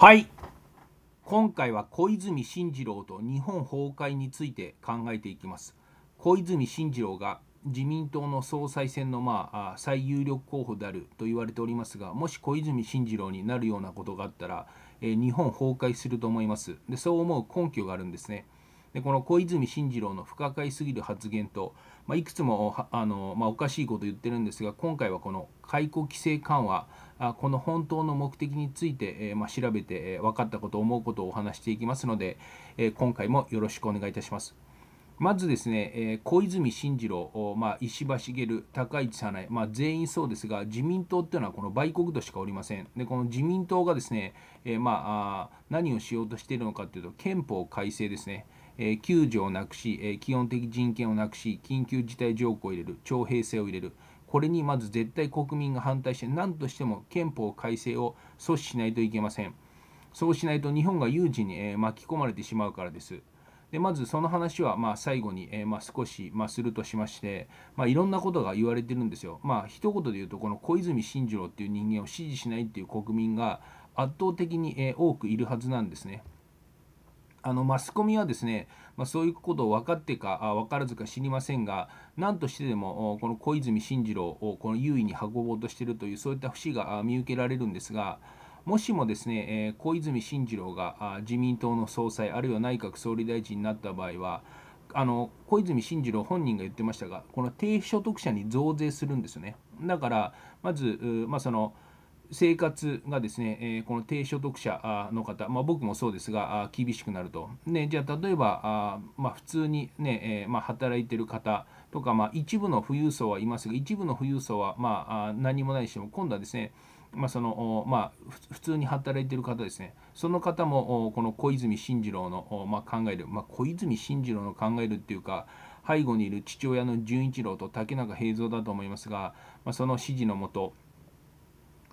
はい今回は小泉進次郎と日本崩壊について考えていきます小泉進次郎が自民党の総裁選のまあ最有力候補であると言われておりますがもし小泉進次郎になるようなことがあったら、えー、日本崩壊すると思いますでそう思う根拠があるんですねでこの小泉進次郎の不可解すぎる発言とまあ、いくつもあの、まあ、おかしいこと言ってるんですが今回はこの解雇規制緩和あこの本当の目的について、えー、まあ、調べて、えー、分かったこと思うことをお話していきますので、えー、今回もよろしくお願いいたします。まずですね、え小泉進次郎、まあ、石破茂、高市早苗、まあ、全員そうですが、自民党っていうのはこの売国度しかおりません。で、この自民党がですね、えまあ、何をしようとしているのかというと、憲法改正ですね。え救助をなくし、え基本的人権をなくし、緊急事態条項を入れる、徴兵制を入れる、これにまず絶対国民が反対して、何としても憲法改正を阻止しないといけません。そうしないと日本が有事に、え巻き込まれてしまうからです。でまずその話はまあ最後に、えまあ少し、まあ、するとしまして、まあ、いろんなことが言われてるんですよ。まあ一言で言うとこの小泉進次郎っていう人間を支持しないっていう国民が圧倒的に、え多くいるはずなんですね。あのマスコミはですね、まあ、そういうことを分かってかあ分からずか知りませんが何としてでもこの小泉進次郎をこの優位に運ぼうとしているというそういった節が見受けられるんですがもしもですね、え小泉進次郎が自民党の総裁あるいは内閣総理大臣になった場合はあの小泉進次郎本人が言ってましたがこの低所得者に増税するんですよね。だからまず、まあ、その生活がですね、えー、この低所得者の方、まあ、僕もそうですが、厳しくなると。ね、じゃあ、例えば、あまあ、普通にね、えー、まあ、働いてる方とか、まあ、一部の富裕層はいますが、一部の富裕層は、まあ、何もないしても、今度はですね、まあそのまあ、普通に働いている方ですね、その方もこの小泉進次郎の、まあ、考える、まあ、小泉進次郎の考えるっていうか、背後にいる父親の純一郎と竹中平蔵だと思いますが、まあ、その指示のもと、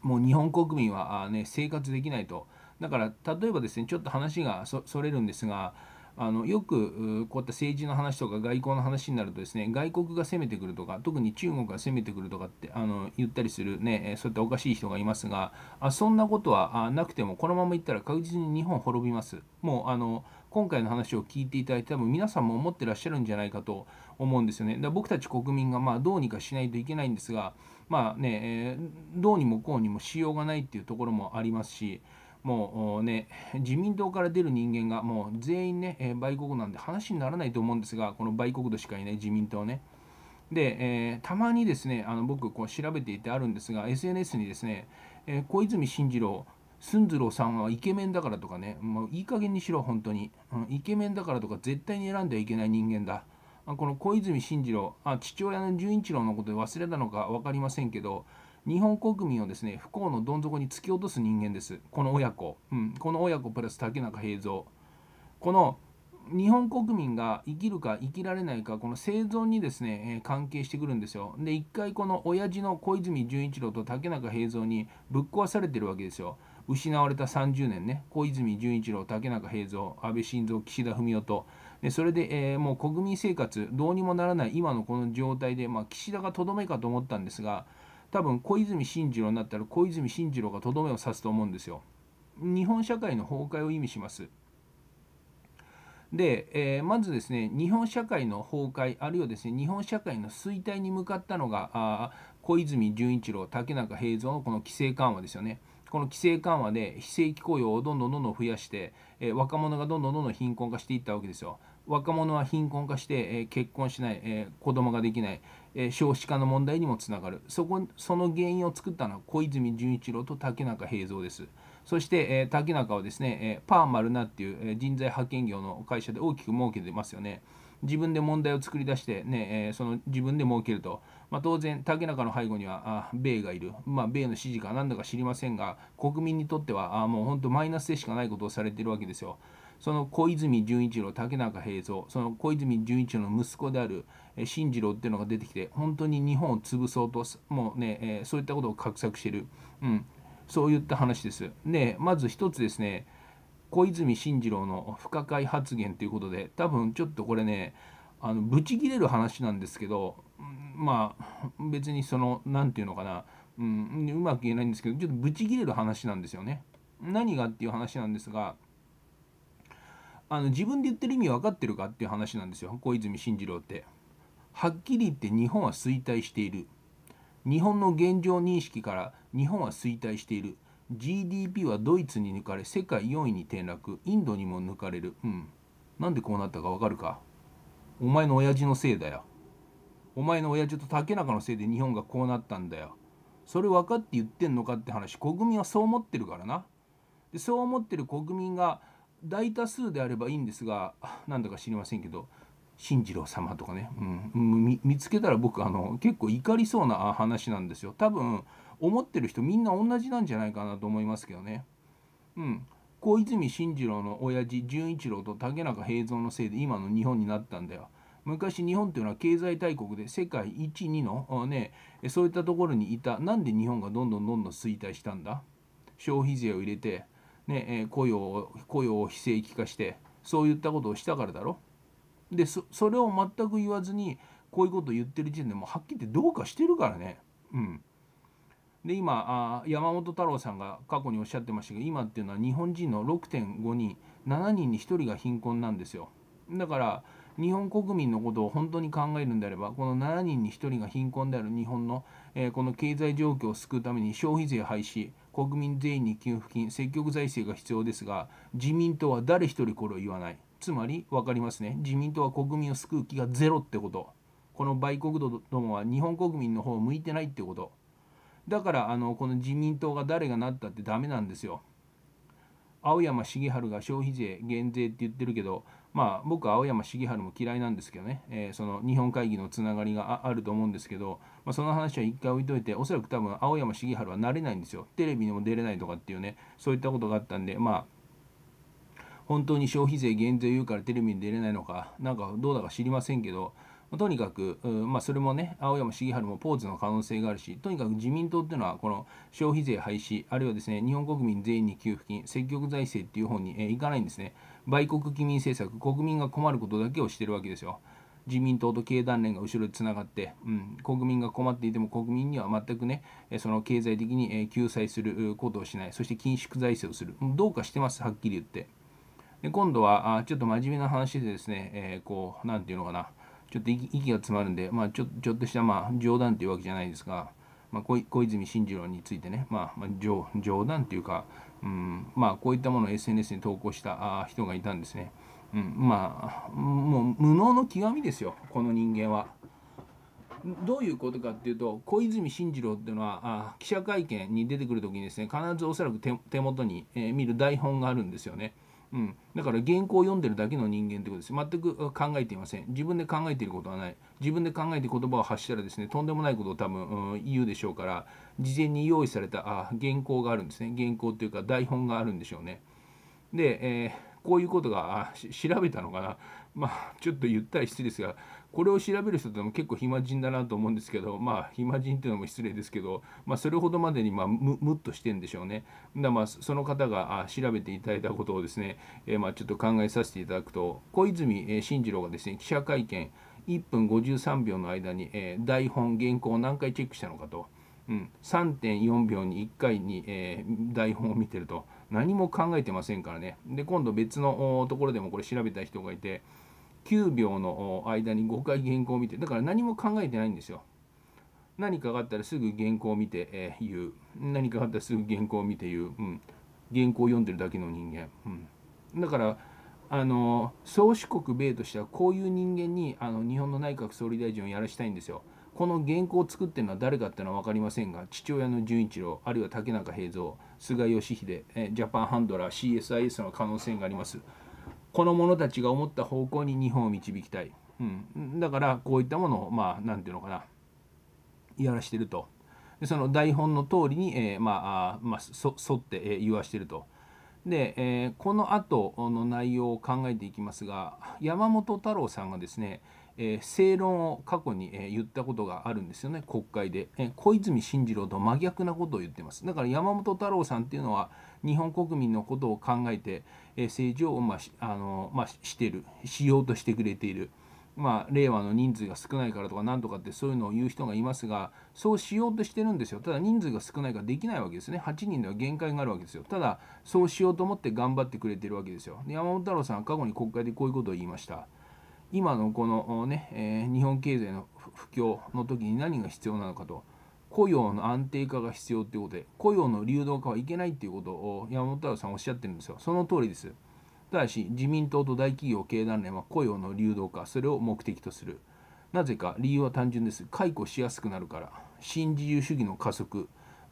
もう日本国民は、ね、生活できないと。だから例えばですねちょっと話がそれるんですがあのよくこういった政治の話とか外交の話になるとですね外国が攻めてくるとか特に中国が攻めてくるとかってあの言ったりするねそういったおかしい人がいますがあそんなことはなくてもこのままいったら確実に日本滅びますもうあの今回の話を聞いていただいて多分皆さんも思ってらっしゃるんじゃないかと思うんですよねだから僕たち国民がまあどうにかしないといけないんですがまあね、どうにもこうにもしようがないっていうところもありますし、もうね、自民党から出る人間がもう全員ね、えー、売国なんで話にならないと思うんですが、この売国度しかいない自民党ね。で、えー、たまにですね、あの僕こう調べていてあるんですが、SNS にですね、えー、小泉進次郎、ズ次郎さんはイケメンだからとかね、もういい加減にしろ、本当に、うん。イケメンだからとか絶対に選んではいけない人間だ。この小泉進次郎あ父親の純一郎のことで忘れたのか分かりませんけど日本国民をですね不幸のどん底に突き落とす人間ですこの親子、うん、この親子プラス竹中平蔵この日本国民が生きるか生きられないかこの生存にですね、え関係してくるんですよで一回この親父の小泉純一郎と竹中平蔵にぶっ壊されてるわけですよ失われた30年ね小泉純一郎竹中平蔵安倍晋三岸田文雄とでそれで、えー、もう国民生活、どうにもならない今のこの状態で、まあ、岸田がとどめかと思ったんですが、多分小泉進次郎になったら、小泉進次郎がとどめを刺すと思うんですよ。日本社会の崩壊を意味します。で、えー、まずですね、日本社会の崩壊、あるいはですね、日本社会の衰退に向かったのが、あ小泉純一郎、竹中平蔵のこの規制緩和ですよね。この規制緩和で非正規雇用をどんどんどんどん増やして、え若者がどんどんどんどん貧困化していったわけですよ。若者は貧困化して、え結婚しない、えー、子供ができない、え少子化の問題にもつながるそこその原因を作ったのは小泉純一郎と竹中平蔵です。そして、え竹中はですね、えパーマルナっていう、え人材派遣業の会社で大きく儲けてますよね。自分で問題を作り出してね、ねえその自分で儲けると。まあ、当然、竹中の背後にはあ米がいる、まあ、米の支持か何だか知りませんが、国民にとってはあもう本当マイナスでしかないことをされているわけですよ。その小泉純一郎、竹中平蔵、その小泉純一郎の息子である進次郎っていうのが出てきて、本当に日本を潰そうと、もうね、えー、そういったことを画策してる、うん、そういった話です。で、まず一つですね、小泉進次郎の不可解発言ということで、多分ちょっとこれね、あのブチ切れる話なんですけど、まあ別にその何て言うのかな、うん、うまく言えないんですけどちょっとブチギレる話なんですよね。何がっていう話なんですがあの自分で言ってる意味分かってるかっていう話なんですよ小泉進次郎って。はっきり言って日本は衰退している。日本の現状認識から日本は衰退している。GDP はドイツに抜かれ世界4位に転落インドにも抜かれるうんなんでこうなったかわかるかお前の親父のせいだよお前の親父と竹中のせいで日本がこうなったんだよ。それ分かって言ってんのかって話、国民はそう思ってるからな。でそう思ってる国民が大多数であればいいんですが、なんだか知りませんけど、進次郎様とかね、うん、見つけたら僕あの、結構怒りそうな話なんですよ。多分、思ってる人みんな同じなんじゃないかなと思いますけどね。うん。小泉進次郎の親父純一郎と竹中平蔵のせいで今の日本になったんだよ。昔日本というのは経済大国で世界1、2の、ね、そういったところにいた。なんで日本がどんどんどんどん衰退したんだ消費税を入れて、ね、雇用を雇用を非正規化して、そういったことをしたからだろ。でそ、それを全く言わずに、こういうことを言ってる時点でもうはっきり言ってどうかしてるからね。うん。で今あ山本太郎さんが過去におっしゃってましたけど今っていうのは日本人の6.5人7人に1人が貧困なんですよだから日本国民のことを本当に考えるんであればこの7人に1人が貧困である日本の、えー、この経済状況を救うために消費税廃止国民全員に給付金積極財政が必要ですが自民党は誰一人これを言わないつまり分かりますね自民党は国民を救う気がゼロってことこの売国度どもは日本国民の方を向いてないってことだからあのこの自民党が誰がなったってダメなんですよ青山茂春が消費税減税って言ってるけど、まあ、僕は青山茂春も嫌いなんですけどね、えー、その日本会議のつながりがあると思うんですけど、まあ、その話は一回置いといて、おそらく多分青山茂春は慣れないんですよ。テレビにも出れないとかっていうね、そういったことがあったんで、まあ、本当に消費税減税言うからテレビに出れないのか、なんかどうだか知りませんけど、とにかく、まあ、それもね、青山茂晴もポーズの可能性があるし、とにかく自民党っていうのは、この消費税廃止、あるいはですね、日本国民全員に給付金、積極財政っていう方に、えー、いかないんですね。売国機民政策、国民が困ることだけをしてるわけですよ。自民党と経団連が後ろにつながって、うん、国民が困っていても国民には全くね、その経済的に救済することをしない、そして緊縮財政をする、どうかしてます、はっきり言って。で今度は、ちょっと真面目な話でですね、えー、こう、なんていうのかな、ちょっと息が詰まるんで、まあ、ちょちょっとした、まあ、冗談というわけじゃないですが、まあ、小泉進次郎についてね、まあまあ、冗談というか、うんまあ、こういったものを SNS に投稿した人がいたんですね。うん、まあもう無能の極みですよこの人間は。どういうことかっていうと小泉進次郎っていうのはあ記者会見に出てくる時にですね必ずおそらく手元に、えー、見る台本があるんですよね。うん、だから原稿を読んでるだけの人間ってことです全く考えていません自分で考えていることはない自分で考えて言葉を発したらですねとんでもないことを多分、うん、言うでしょうから事前に用意されたあ原稿があるんですね原稿っていうか台本があるんでしょうねで、えー、こういうことが調べたのかなまあちょっと言ったら失礼ですがこれを調べる人っても結構暇人だなと思うんですけどまあ暇人っていうのも失礼ですけど、まあ、それほどまでにまあむむっとしてんでしょうねだまあその方が調べていただいたことをですね、えー、まあちょっと考えさせていただくと小泉進次郎がですね記者会見1分53秒の間に、えー、台本原稿を何回チェックしたのかと。うん、3.4秒に1回に、えー、台本を見てると何も考えてませんからねで今度別のところでもこれ調べた人がいて9秒の間に5回原稿を見てだから何も考えてないんですよ何かがあったらすぐ原稿を見て、え言う何かがあったらすぐ原稿を見て言う、うん、原稿を読んでるだけの人間、うん、だからあの宗主国米としてはこういう人間にあの日本の内閣総理大臣をやらしたいんですよこの原稿を作ってるのは誰かっていうのは分かりませんが父親の純一郎あるいは竹中平蔵菅義偉ジャパンハンドラー CSIS の可能性があります。この者たちが思った方向に日本を導きたい、うん、だからこういったものをまあ何て言うのかなやらしてるとでその台本の通りに、えー、まあ、まあ、沿って、えー、言わしてると。で、えー、この後の内容を考えていきますが山本太郎さんがですねえー、正論を過去に、えー、言ったことがあるんですよね国会で、えー、小泉進次郎と真逆なことを言ってますだから山本太郎さんっていうのは日本国民のことを考えて、えー、政治を、まああのまあ、してるしようとしてくれている。まあ、令和の人数が少ないからとか何とかってそういうのを言う人がいますがそうしようとしてるんですよただ人数が少ないからできないわけですね8人では限界があるわけですよただそうしようと思って頑張ってくれてるわけですよ山本太郎さんは過去に国会でこういうことを言いました今のこのね、え日本経済の不況の時に何が必要なのかと雇用の安定化が必要ということで雇用の流動化はいけないということを山本太郎さんおっしゃってるんですよその通りですただし自民党と大企業経団連は雇用の流動化それを目的とするなぜか理由は単純です解雇しやすくなるから新自由主義の加速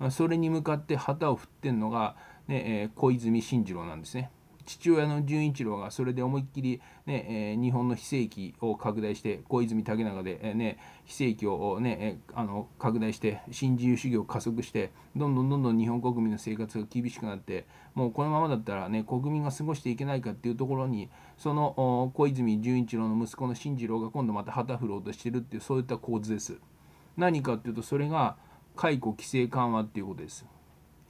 それに向かって旗を振ってんのが、ねえ小泉進次郎なんですね父親の純一郎がそれで思いっきりね、え日本の非正規を拡大して小泉竹中で、えね、非正規をね、えあの拡大して新自由主義を加速してどんどんどんどん日本国民の生活が厳しくなってもうこのままだったら、ね、国民が過ごしていけないかっていうところにその小泉純一郎の息子の進次郎が今度また旗振ろうとしてるっていうそういった構図です。何かっていうとそれが解雇規制緩和っていうことです。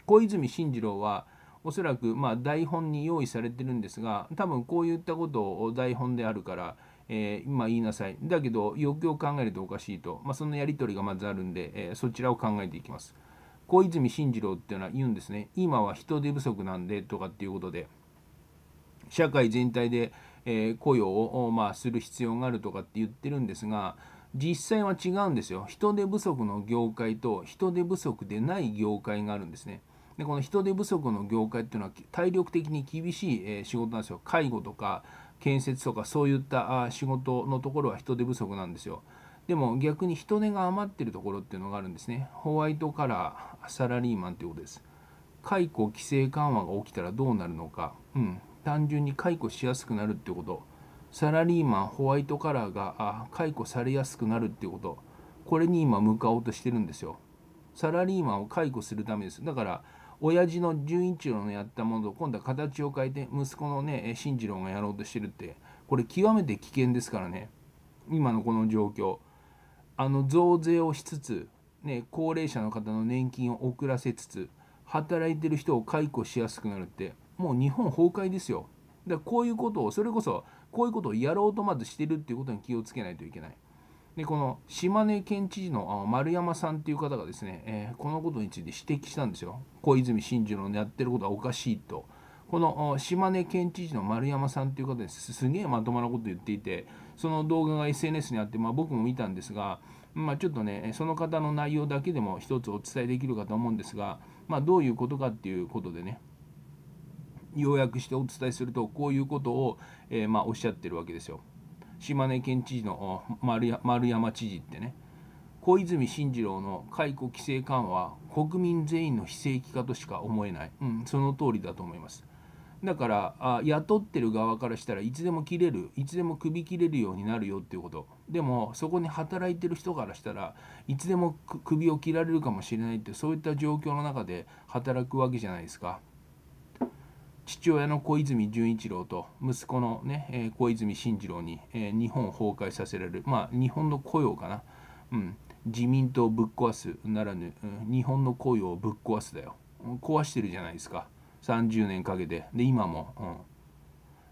小泉進次郎はおそらくま台本に用意されてるんですが多分こういったことを台本であるから、えー、今言いなさいだけどよくよく考えるとおかしいと、まあ、そのやり取りがまずあるんで、えー、そちらを考えていきます。小泉進次郎っていうのは言うんですね今は人手不足なんでとかっていうことで社会全体で、え雇用を、まあ、する必要があるとかって言ってるんですが実際は違うんですよ人手不足の業界と人手不足でない業界があるんですね。でこの人手不足の業界っていうのは体力的に厳しい、え仕事なんですよ介護とか建設とかそういった仕事のところは人手不足なんですよでも逆に人手が余ってるところっていうのがあるんですねホワイトカラーサラリーマンということです解雇規制緩和が起きたらどうなるのか、うん、単純に解雇しやすくなるってことサラリーマンホワイトカラーが解雇されやすくなるってことこれに今向かおうとしてるんですよサラリーマンを解雇するためですだから親父の純一郎のやったものと今度は形を変えて息子のね進次郎がやろうとしてるってこれ極めて危険ですからね今のこの状況あの増税をしつつ、ね、高齢者の方の年金を遅らせつつ働いてる人を解雇しやすくなるってもう日本崩壊ですよだからこういうことをそれこそこういうことをやろうとまずしてるっていうことに気をつけないといけないでこの島根県知事の丸山さんという方がですね、えー、このことについて指摘したんですよ、小泉進次郎のやってることはおかしいと、この島根県知事の丸山さんという方ですすげえまともなこと言っていて、その動画が SNS にあって、まあ、僕も見たんですが、まあ、ちょっとね、その方の内容だけでも一つお伝えできるかと思うんですが、まあ、どういうことかっていうことでね、要約してお伝えすると、こういうことを、えー、まあ、おっしゃってるわけですよ。島根県知事の丸山知事ってね小泉進次郎の解雇規制緩和国民全員の非正規化としか思えない、うん、その通りだと思いますだからあ雇ってる側からしたらいつでも切れるいつでも首切れるようになるよっていうことでもそこに働いてる人からしたらいつでも首を切られるかもしれないってそういった状況の中で働くわけじゃないですか父親の小泉純一郎と息子のね、え小泉進次郎に、え日本を崩壊させられる、まあ、日本の雇用かな、うん、自民党をぶっ壊すならぬ、うん、日本の雇用をぶっ壊すだよ壊してるじゃないですか30年かけてで今も、うん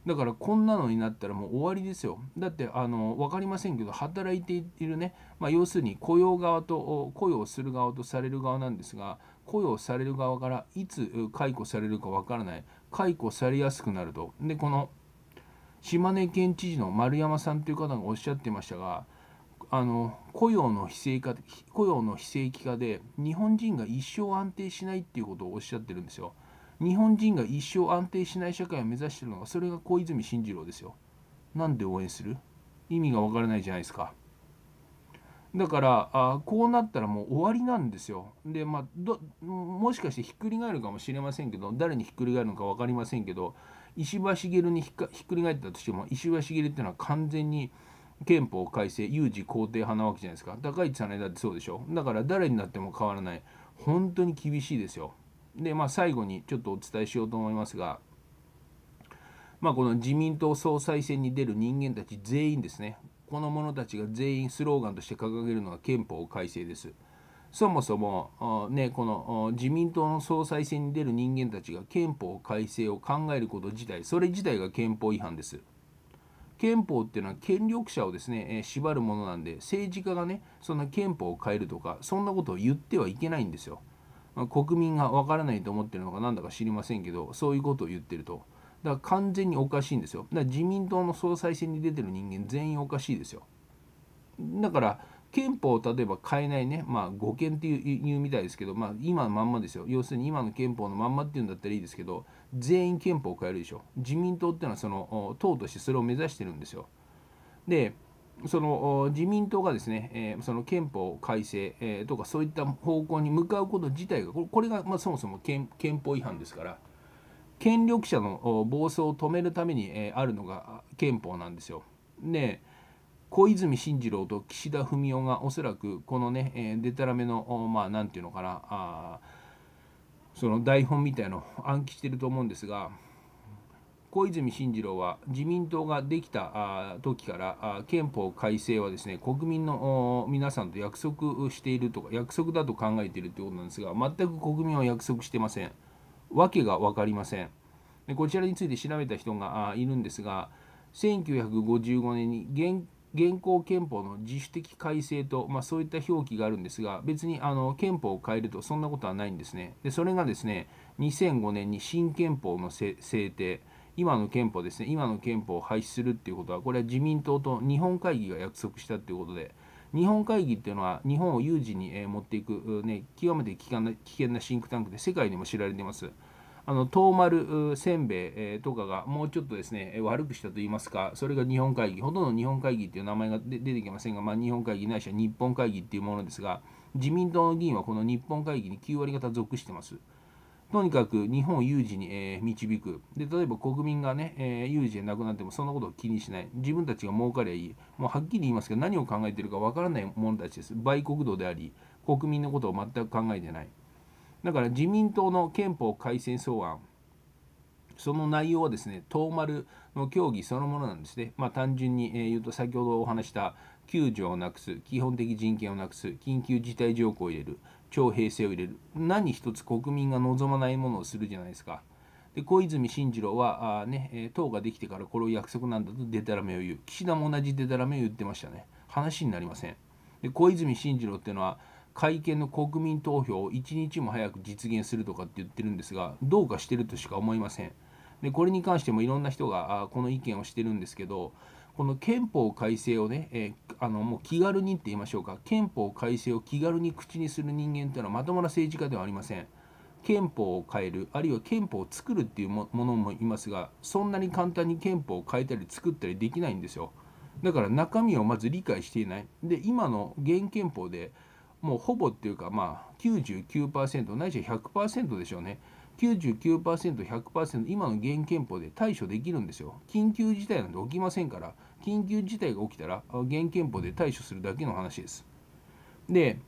だからこんなのになったらもう終わりですよ。だってあの分かりませんけど働いているね、まあ、要するに雇用側と雇用する側とされる側なんですが雇用される側からいつ解雇されるか分からない解雇されやすくなると。で、この島根県知事の丸山さんという方がおっしゃってましたが、あの雇用の非正規化雇用の非正規化で日本人が一生安定しないっていうことをおっしゃってるんですよ。日本人が一生安定しない社会を目指してるのがそれが小泉進次郎ですよ。なんで応援する意味がわからないじゃないですか。だからあこうなったらもう終わりなんですよ。でまあもしかしてひっくり返るかもしれませんけど誰にひっくり返るのか分かりませんけど石破茂にひっくり返ったとしても石破茂っていうのは完全に憲法改正有事肯定派なわけじゃないですか高市早苗だってそうでしょだから誰になっても変わらない本当に厳しいですよ。でまあ最後にちょっとお伝えしようと思いますが。まあ、この自民党総裁選に出る人間たち全員ですね、この者たちが全員スローガンとして掲げるのは憲法改正です。そもそも、ね、この自民党の総裁選に出る人間たちが憲法改正を考えること自体、それ自体が憲法違反です。憲法っていうのは権力者をですね、え縛るものなんで、政治家がね、そんな憲法を変えるとか、そんなことを言ってはいけないんですよ。まあ、国民がわからないと思ってるのかなんだか知りませんけど、そういうことを言ってると。だから完全におかしいんですよ。だから自民党の総裁選に出てる人間全員おかしいですよ。だから憲法を例えば変えないね、まあ、護憲っていうみたいですけど、まあ、今のまんまですよ。要するに今の憲法のまんまっていうんだったらいいですけど、全員憲法を変えるでしょ。自民党っていうのはその党としてそれを目指してるんですよ。で、その自民党がですね、えー、その憲法改正、えー、とかそういった方向に向かうこと自体が、これがまあそもそも憲法違反ですから。権力者の暴走を止めるために、えあるのが憲法なんですよ。で小泉進次郎と岸田文雄がおそらくこのね、えでたらめのまあ何て言うのかなあその台本みたいのを暗記してると思うんですが小泉進次郎は自民党ができた時から憲法改正はですね国民の皆さんと約束しているとか約束だと考えているということなんですが全く国民は約束してません。わけが分かりません。でこちらについて調べた人がいるんですが、1955年に現現行憲法の自主的改正と、まあ、そういった表記があるんですが、別にあの憲法を変えるとそんなことはないんですね。でそれがですね、2005年に新憲法の制定、今の憲法ですね、今の憲法を廃止するっていうことは、これは自民党と日本会議が約束したっていうことで、日本会議っていうのは日本を有事に、え持っていく、ね、極めて危険な危険なシンクタンクで世界にも知られています。あの東丸せんべいとかがもうちょっとですね悪くしたといいますかそれが日本会議ほとんど日本会議っていう名前が出てきませんが、まあ、日本会議ないしは日本会議っていうものですが自民党の議員はこの日本会議に9割方属してます。とにかく日本を有事に、えー、導くで例えば国民がね、えー、有事で亡くなってもそんなことを気にしない自分たちが儲かりゃいいもうはっきり言いますけど何を考えてるかわからない者たちです売国道であり国民のことを全く考えてないだから自民党の憲法改正草案その内容はですね、東丸の協議そのものなんですね。まあ、単純に言うと、先ほどお話した、救助をなくす、基本的人権をなくす、緊急事態条項を入れる、超平成を入れる何一つ国民が望まないものをするじゃないですか。で小泉進次郎はあ、ね、党ができてからこれを約束なんだとデタラメを言う岸田も同じデタラメを言ってましたね話になりませんで小泉進次郎っていうのは会見の国民投票を一日も早く実現するとかって言ってるんですがどうかしてるとしか思いませんでこれに関してもいろんな人があこの意見をしてるんですけどこの憲法改正をね、えー、あのもう気軽にって言いましょうか、憲法改正を気軽に口にする人間というのはまともな政治家ではありません。憲法を変える、あるいは憲法を作るっていうものもいますが、そんなに簡単に憲法を変えたり作ったりできないんですよ。だから中身をまず理解していない。で、今の現憲法でもうほぼっていうか、まあ99%ないしは100%でしょうね。99%、100%、今の現憲法で対処できるんですよ。緊急事態なんて起きませんから、緊急事態が起きたら、現憲法で対処するだけの話です。で、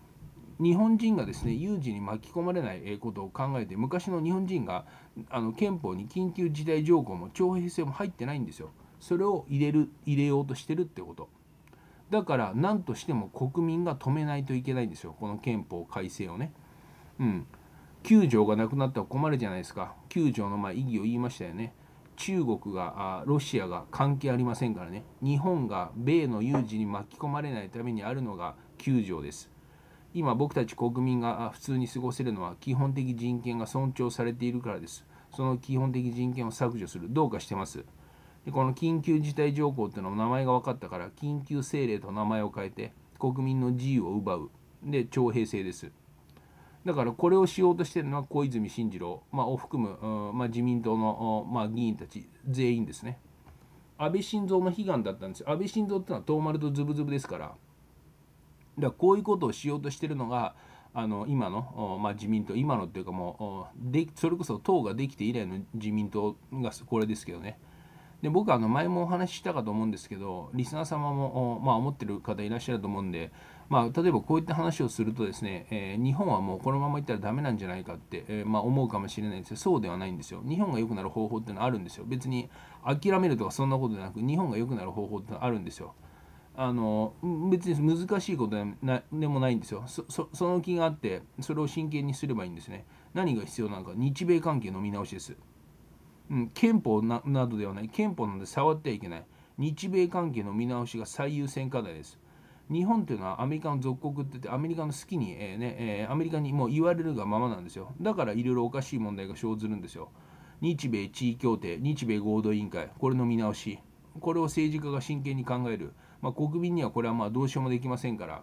日本人がですね有事に巻き込まれないことを考えて昔の日本人があの憲法に緊急事態条項も徴兵制も入ってないんですよそれを入れる入れようとしてるってことだから何としても国民が止めないといけないんですよこの憲法改正をねうん9条がなくなったら困るじゃないですか9条のま意義を言いましたよね中国がロシアが関係ありませんからね日本が米の有事に巻き込まれないためにあるのが9条です今僕たち国民が普通に過ごせるのは基本的人権が尊重されているからですその基本的人権を削除するどうかしてますでこの緊急事態条項っていうのは名前が分かったから緊急政令と名前を変えて国民の自由を奪うで徴兵制ですだからこれをしようとしてるのは小泉進次郎、まあ、を含む、まあ、自民党の、まあ、議員たち全員ですね。安倍晋三の悲願だったんですよ。安倍晋三ってのは遠丸とズブズブですから。だからこういうことをしようとしてるのがあの今の、まあ、自民党今のっていうかもうでそれこそ党ができて以来の自民党がこれですけどね。で僕あの前もお話ししたかと思うんですけどリスナー様も、まあ、思ってる方いらっしゃると思うんで、まあ、例えばこういった話をするとですね、えー、日本はもうこのままいったらダメなんじゃないかって、えー、まあ、思うかもしれないですけどそうではないんですよ日本が良くなる方法っていうのはあるんですよ別に諦めるとかそんなことじゃなく日本が良くなる方法っていうのはあるんですよあの別に難しいことでもないんですよその気があってそれを真剣にすればいいんですね何が必要なのか日米関係の見直しですうん、憲法などではない憲法なので触ってはいけない日米関係の見直しが最優先課題です日本というのはアメリカの属国って言ってアメリカの好きに、えー、ねえー、アメリカにもう言われるがままなんですよだからいろいろおかしい問題が生ずるんですよ日米地位協定日米合同委員会これの見直しこれを政治家が真剣に考える、まあ、国民にはこれはまあどうしようもできませんから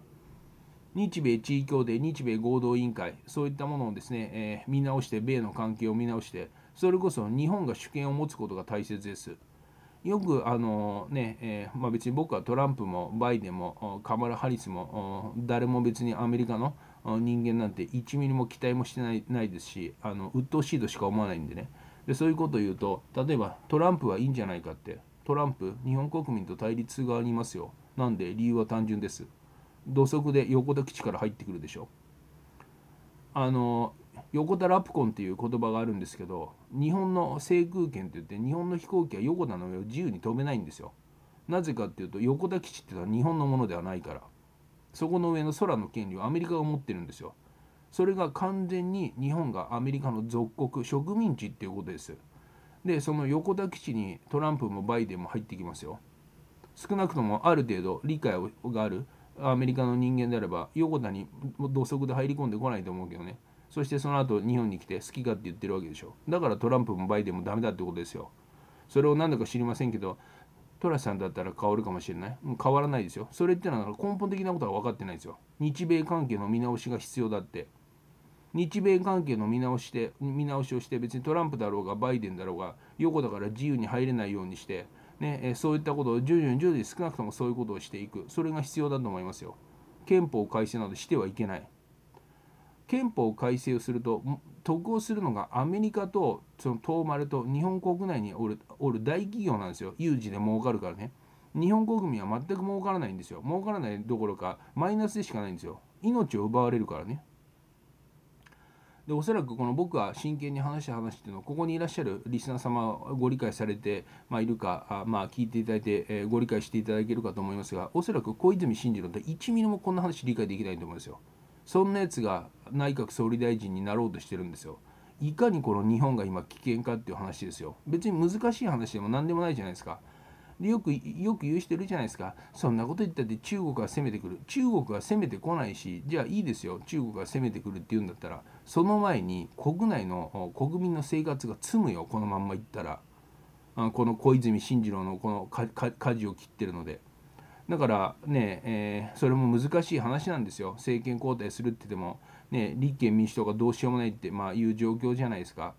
日米地位協定日米合同委員会そういったものをですね、えー、見直して米の関係を見直してそれこそ日本が主権を持つことが大切です。よくあのね、えー、まあ、別に僕はトランプもバイデンもカマラ・ハリスも誰も別にアメリカの人間なんて1ミリも期待もしてないないですしあの鬱陶しいとしか思わないんでねでそういうことを言うと例えばトランプはいいんじゃないかってトランプ日本国民と対立がありますよなんで理由は単純です土足で横田基地から入ってくるでしょあの横田ラプコンっていう言葉があるんですけど日本の制空権って言って日本の飛行機は横田の上を自由に飛べないんですよなぜかっていうと横田基地っていうのは日本のものではないからそこの上の空の権利をアメリカが持ってるんですよそれが完全に日本がアメリカの属国植民地っていうことですでその横田基地にトランプもバイデンも入ってきますよ少なくともある程度理解があるアメリカの人間であれば横田に土足で入り込んでこないと思うけどねそしてその後日本に来て好きかって言ってるわけでしょだからトランプもバイデンもダメだってことですよそれを何だか知りませんけどトラスさんだったら変わるかもしれない変わらないですよそれってのは根本的なことは分かってないですよ日米関係の見直しが必要だって日米関係の見直して見直しをして別にトランプだろうがバイデンだろうが横だから自由に入れないようにしてね、そういったことを徐々に徐々に少なくともそういうことをしていくそれが必要だと思いますよ憲法改正などしてはいけない憲法改正をすると得をするのがアメリカとその東丸と日本国内におるおる大企業なんですよ有事で儲かるからね日本国民は全く儲からないんですよ儲からないどころかマイナスでしかないんですよ命を奪われるからねでおそらくこの僕が真剣に話した話っていうのはここにいらっしゃるリスナー様をご理解されて、まあ、いるかあ、まあ、聞いていただいて、えー、ご理解していただけるかと思いますがおそらく小泉進次郎って1ミリもこんな話理解できないと思うんですよ。そんなやつが内閣総理大臣になろうとしてるんですよ。いかにこの日本が今危険かっていう話ですよ。別に難しい話でも何でもないじゃないですか。でよくよく言う人いるじゃないですか。そんなこと言ったって中国が攻めてくる。中国が攻めてこないし、じゃあいいですよ。中国が攻めてくるっていうんだったら、その前に国内の国民の生活が積むよ。このまんまいったら。この小泉進次郎のこの舵を切ってるので。だからね、えー、それも難しい話なんですよ。政権交代するって言っても。ね、立憲民主党がどうしようもないって、まあ、いう状況じゃないですか。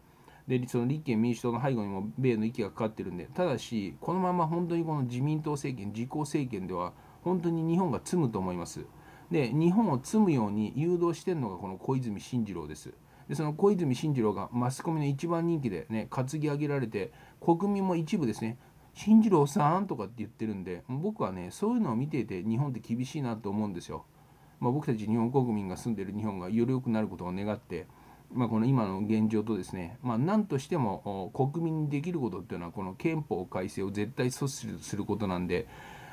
でその立憲民主党の背後にも米の息がかかってるんで、ただし、このまま本当にこの自民党政権、自公政権では、本当に日本が積むと思います。で、日本を積むように誘導してるのが、この小泉進次郎です。でその小泉進次郎がマスコミの一番人気で、ね、担ぎ上げられて、国民も一部ですね、進次郎さんとかって言ってるんで、僕はね、そういうのを見ていて、日本って厳しいなと思うんですよ。まあ、僕たち日本国民が住んでいる日本がより良くなることを願って、まあ、この今の現状とですね、まあ、何としても国民にできることっていうのはこの憲法改正を絶対阻止することなんで、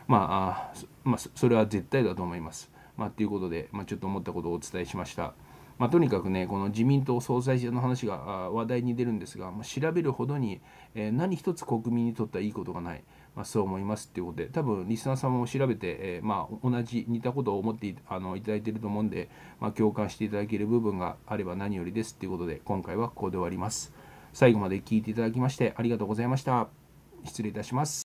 まあ、まあ、それは絶対だと思います。まあ、ということで、まあ、ちょっと思ったことをお伝えしました。まあ、とにかくね、この自民党総裁選の話が話題に出るんですが、まあ、調べるほどに、えー、何一つ国民にとってはいいことがない。まあ、そう思いますっていうことで多分リスナーさんも調べて、えー、まあ、同じ似たことを思っていあのいただいていると思うんで、まあ、共感していただける部分があれば何よりですっていうことで今回はここで終わります最後まで聞いていただきましてありがとうございました失礼いたします